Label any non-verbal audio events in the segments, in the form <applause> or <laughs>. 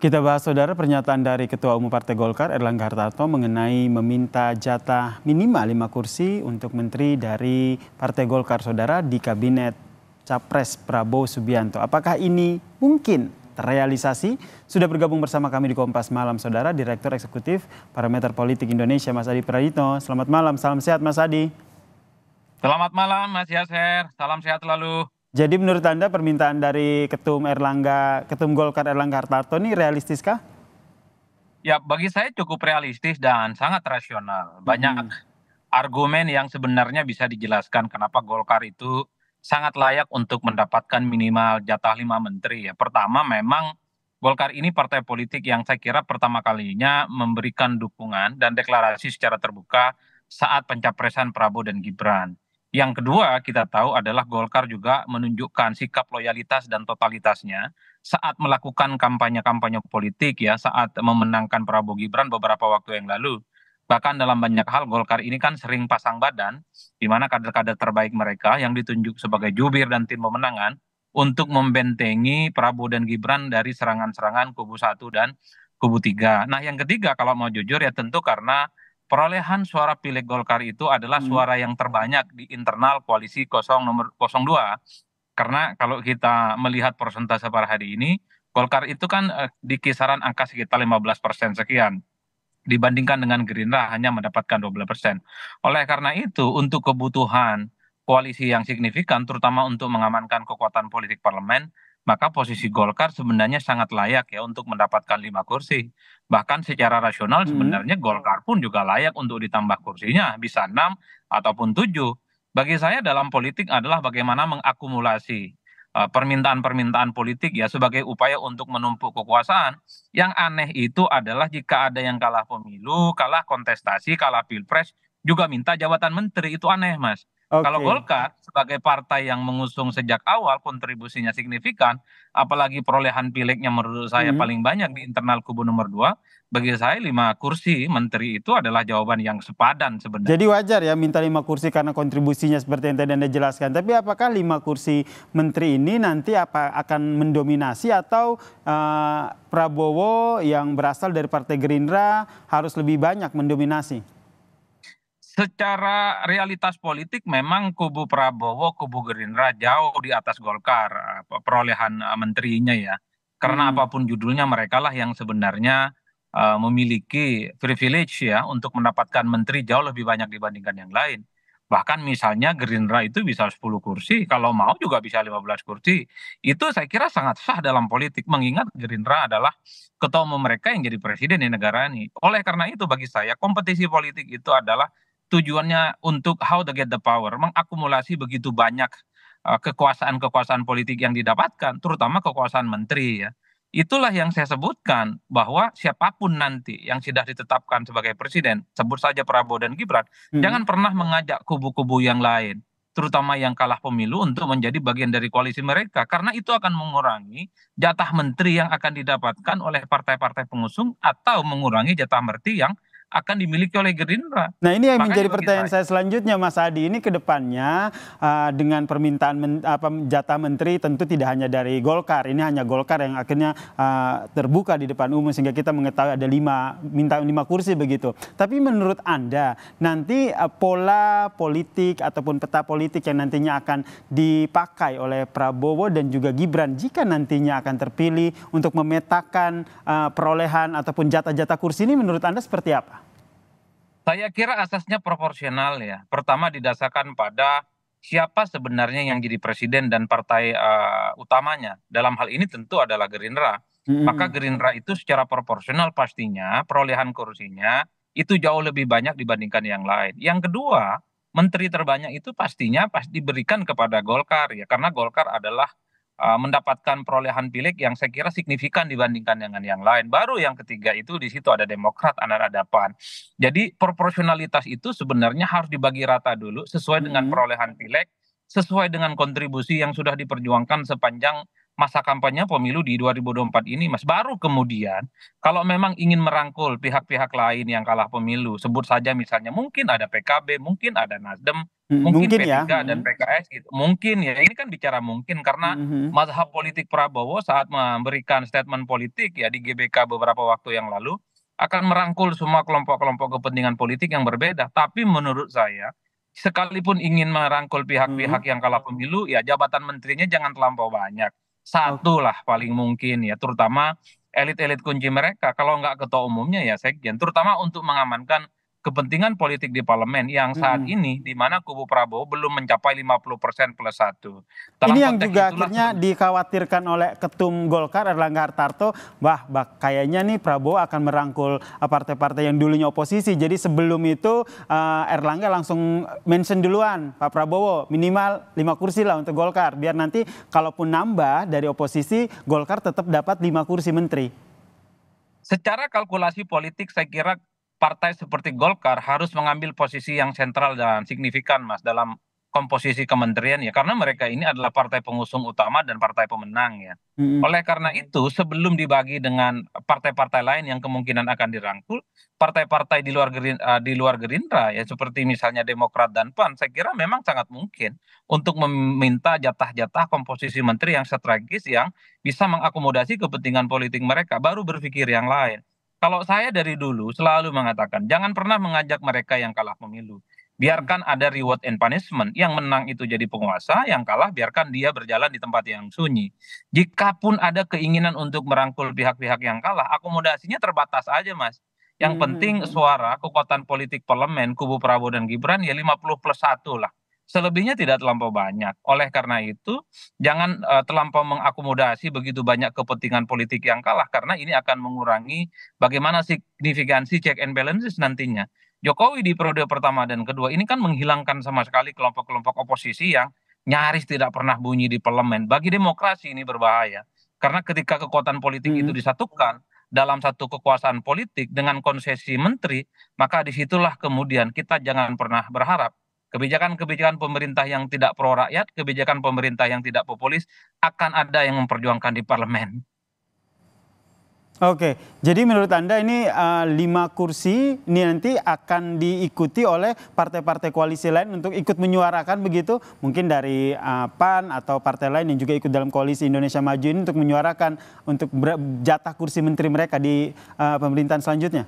Kita bahas saudara pernyataan dari Ketua Umum Partai Golkar Erlangga Hartarto mengenai meminta jatah minimal lima kursi untuk menteri dari Partai Golkar saudara di kabinet Capres Prabowo Subianto. Apakah ini mungkin terrealisasi? Sudah bergabung bersama kami di Kompas Malam saudara Direktur Eksekutif Parameter Politik Indonesia Mas Adi Prayitno. Selamat malam, salam sehat Mas Adi. Selamat malam Mas Yaser, salam sehat selalu. Jadi menurut Anda permintaan dari Ketum Erlangga, Ketum Golkar Erlangga Hartarto ini realistis realistiskah? Ya bagi saya cukup realistis dan sangat rasional. Hmm. Banyak hmm. argumen yang sebenarnya bisa dijelaskan kenapa Golkar itu sangat layak untuk mendapatkan minimal jatah lima menteri. Ya. Pertama memang Golkar ini partai politik yang saya kira pertama kalinya memberikan dukungan dan deklarasi secara terbuka saat pencapresan Prabowo dan Gibran yang kedua kita tahu adalah golkar juga menunjukkan sikap loyalitas dan totalitasnya saat melakukan kampanye kampanye politik ya saat memenangkan prabowo gibran beberapa waktu yang lalu bahkan dalam banyak hal golkar ini kan sering pasang badan di mana kader-kader terbaik mereka yang ditunjuk sebagai jubir dan tim pemenangan untuk membentengi Prabowo dan Gibran dari serangan-serangan kubu satu dan kubu tiga. Nah yang ketiga kalau mau jujur ya tentu karena perolehan suara pilih Golkar itu adalah hmm. suara yang terbanyak di internal koalisi 0 nomor 02. Karena kalau kita melihat persentase per hari ini, Golkar itu kan eh, di kisaran angka sekitar 15% sekian. Dibandingkan dengan Gerindra hanya mendapatkan 12%. Oleh karena itu, untuk kebutuhan koalisi yang signifikan, terutama untuk mengamankan kekuatan politik parlemen, maka posisi Golkar sebenarnya sangat layak ya untuk mendapatkan lima kursi. Bahkan secara rasional hmm. sebenarnya hmm. Golkar pun juga layak untuk ditambah kursinya, bisa enam ataupun tujuh. Bagi saya dalam politik adalah bagaimana mengakumulasi eh, permintaan-permintaan politik ya sebagai upaya untuk menumpuk kekuasaan. Yang aneh itu adalah jika ada yang kalah pemilu, kalah kontestasi, kalah pilpres, juga minta jabatan menteri itu aneh mas kalau golkar sebagai partai yang mengusung sejak awal kontribusinya signifikan apalagi perolehan pileknya menurut saya hmm. paling banyak di internal kubu nomor dua bagi saya lima kursi menteri itu adalah jawaban yang sepadan sebenarnya jadi wajar ya minta lima kursi karena kontribusinya seperti yang tadi anda jelaskan tapi apakah lima kursi menteri ini nanti apa akan mendominasi atau uh, Prabowo yang berasal dari partai Gerindra harus lebih banyak mendominasi secara realitas politik memang kubu Prabowo, kubu Gerindra jauh di atas Golkar eh, perolehan eh, menterinya ya. Karena hmm. apapun judulnya mereka lah yang sebenarnya uh, memiliki privilege ya untuk mendapatkan menteri jauh lebih banyak dibandingkan yang lain. Bahkan misalnya Gerindra itu bisa 10 kursi, kalau mau juga bisa 15 kursi. Itu saya kira sangat sah dalam politik, mengingat Gerindra adalah ketua umum mereka yang jadi presiden di negara ini. Oleh karena itu bagi saya kompetisi politik itu adalah tujuannya untuk how to get the power, mengakumulasi begitu banyak eh, kekuasaan-kekuasaan politik yang didapatkan, terutama kekuasaan menteri ya. Itulah yang saya sebutkan bahwa siapapun nanti yang sudah ditetapkan sebagai presiden, sebut saja Prabowo dan Gibran, hmm. jangan pernah mengajak kubu-kubu yang lain, terutama yang kalah pemilu untuk menjadi bagian dari koalisi mereka karena itu akan mengurangi jatah menteri yang akan didapatkan oleh partai-partai pengusung atau mengurangi jatah menteri yang akan dimiliki oleh Gerindra. Nah ini yang Makanya menjadi pertanyaan saya. selanjutnya Mas Adi ini kedepannya uh, eh, dengan permintaan men, apa, jatah menteri tentu tidak hanya dari Golkar ini hanya Golkar yang akhirnya uh, terbuka di depan umum sehingga kita mengetahui ada lima minta lima kursi begitu. Tapi menurut anda nanti uh, pola politik ataupun peta politik yang nantinya akan dipakai oleh Prabowo dan juga Gibran jika nantinya akan terpilih untuk memetakan uh, perolehan ataupun jatah-jatah kursi ini menurut anda seperti apa? saya kira asasnya proporsional ya pertama didasarkan pada siapa sebenarnya yang jadi presiden dan partai uh, utamanya dalam hal ini tentu adalah Gerindra hmm. maka Gerindra itu secara proporsional pastinya perolehan kursinya itu jauh lebih banyak dibandingkan yang lain yang kedua menteri terbanyak itu pastinya pasti diberikan kepada Golkar ya karena Golkar adalah Eh, mendapatkan perolehan pileg yang saya kira signifikan dibandingkan dengan yang lain. Baru yang ketiga itu di situ ada Demokrat, ada Pan. Jadi proporsionalitas itu sebenarnya harus dibagi rata dulu sesuai dengan hmm. perolehan pileg, sesuai dengan kontribusi yang sudah diperjuangkan sepanjang masa kampanye pemilu di 2024 ini Mas. Baru kemudian kalau memang ingin merangkul pihak-pihak lain yang kalah pemilu, sebut saja misalnya mungkin ada PKB, mungkin ada Nasdem, mungkin, mungkin P3 ya. dan PKS gitu. Mungkin ya ini kan bicara mungkin karena hmm. mazhab politik Prabowo saat memberikan statement politik ya di GBK beberapa waktu yang lalu akan merangkul semua kelompok-kelompok kepentingan politik yang berbeda. Tapi menurut saya sekalipun ingin merangkul pihak-pihak hmm. yang kalah pemilu, ya jabatan menterinya jangan terlampau banyak satu lah paling mungkin ya terutama elit elit kunci mereka kalau nggak ketua umumnya ya sekjen terutama untuk mengamankan kepentingan politik di parlemen yang saat hmm. ini di mana kubu Prabowo belum mencapai 50% plus satu. ini yang juga itulah, akhirnya dikhawatirkan oleh ketum Golkar Erlangga Hartarto, bah, bah kayaknya nih Prabowo akan merangkul eh, partai-partai yang dulunya oposisi. Jadi sebelum itu uh, Erlangga langsung mention duluan Pak Prabowo minimal 5 kursi lah untuk Golkar biar nanti kalaupun nambah dari oposisi Golkar tetap dapat 5 kursi menteri. Secara kalkulasi politik saya kira partai seperti golkar harus mengambil posisi yang sentral dan signifikan mas dalam komposisi kementerian ya karena mereka ini adalah partai pengusung utama dan partai pemenang ya. Hmm. Oleh karena itu sebelum dibagi dengan partai-partai lain yang kemungkinan akan dirangkul, partai-partai di luar gerin, uh, di luar Gerindra ya seperti misalnya Demokrat dan PAN saya kira memang sangat mungkin untuk meminta jatah-jatah komposisi menteri yang strategis yang bisa mengakomodasi kepentingan politik mereka baru berpikir yang lain. Kalau saya dari dulu selalu mengatakan jangan pernah mengajak mereka yang kalah pemilu. Biarkan ada reward and punishment. Yang menang itu jadi penguasa, yang kalah biarkan dia berjalan di tempat yang sunyi. Jikapun ada keinginan untuk merangkul pihak-pihak yang kalah, akomodasinya terbatas aja, Mas. Yang hmm. hmm penting hmm. suara kekuatan politik parlemen kubu Prabowo dan Gibran ya 50 plus 1 lah selebihnya tidak terlampau banyak. Oleh karena itu, jangan uh, terlampau mengakomodasi begitu banyak kepentingan politik yang kalah karena ini akan mengurangi bagaimana signifikansi check and balances nantinya. Jokowi di periode pertama dan kedua ini kan menghilangkan sama sekali kelompok-kelompok oposisi yang nyaris tidak pernah bunyi di parlemen. Bagi demokrasi ini berbahaya. Karena ketika kekuatan politik hmm. itu disatukan dalam satu kekuasaan politik dengan konsesi menteri, maka disitulah kemudian kita jangan pernah berharap kebijakan-kebijakan pemerintah yang tidak pro rakyat, kebijakan pemerintah yang tidak populis akan ada yang memperjuangkan di parlemen. Oke, jadi menurut Anda ini uh, lima kursi ini nanti akan diikuti oleh partai-partai koalisi lain untuk ikut menyuarakan begitu, mungkin dari uh, PAN atau partai lain yang juga ikut dalam koalisi Indonesia Maju ini untuk menyuarakan untuk jatah kursi menteri mereka di uh, pemerintahan selanjutnya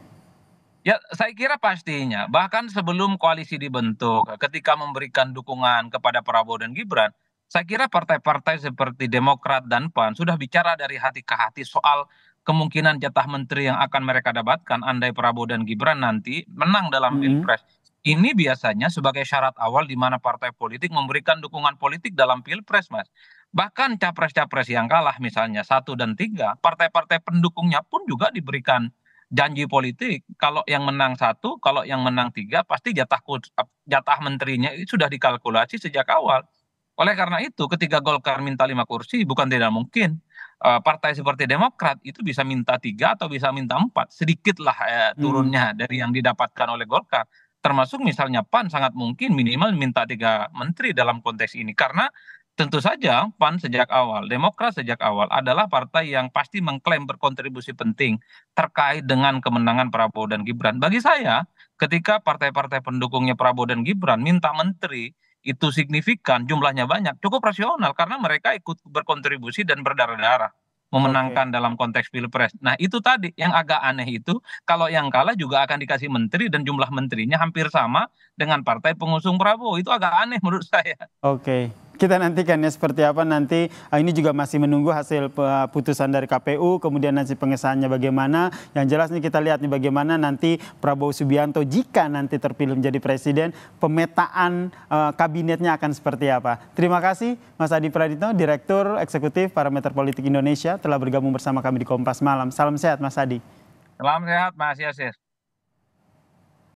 ya saya kira pastinya bahkan sebelum koalisi dibentuk ketika memberikan dukungan kepada prabowo dan gibran saya kira partai partai seperti demokrat dan pan sudah bicara dari hati ke hati soal kemungkinan jatah menteri yang akan mereka dapatkan andai prabowo dan gibran nanti menang dalam hmm. pilpres hmm. Ini biasanya sebagai syarat awal di mana partai politik memberikan dukungan politik dalam pilpres, Mas. Bahkan capres-capres yang kalah, misalnya satu dan tiga, partai-partai pendukungnya pun juga diberikan janji politik kalau yang menang satu kalau yang menang tiga pasti jatah jatah menterinya itu sudah dikalkulasi sejak awal oleh karena itu ketika Golkar minta lima kursi bukan tidak mungkin eh, partai seperti Demokrat itu bisa minta tiga atau bisa minta empat sedikitlah eh, hmm. turunnya hmm. dari yang didapatkan oleh Golkar termasuk misalnya PAN sangat mungkin minimal minta tiga menteri dalam konteks ini karena tentu saja pan sejak awal demokrat sejak awal adalah partai yang pasti mengklaim berkontribusi penting terkait dengan kemenangan prabowo dan gibran bagi saya ketika partai partai pendukungnya prabowo dan gibran minta menteri itu signifikan jumlahnya banyak cukup rasional karena mereka ikut berkontribusi dan berdarah-darah memenangkan okay. dalam konteks pilpres. Nah itu tadi yang agak aneh itu kalau yang kalah juga akan dikasih menteri dan jumlah menterinya hampir sama dengan partai pengusung Prabowo itu agak aneh menurut <laughs> saya. Oke kita nantikan ya seperti apa nanti eh, ini juga masih menunggu hasil eh, putusan dari KPU kemudian nanti pengesahannya bagaimana yang jelas nih kita lihat nih bagaimana nanti Prabowo Subianto jika nanti terpilih menjadi presiden pemetaan uh, kabinetnya akan seperti apa terima kasih Mas Adi Pradito Direktur Eksekutif Parameter Politik Indonesia telah bergabung bersama kami di Kompas Malam salam sehat Mas Adi salam sehat Mas Yasir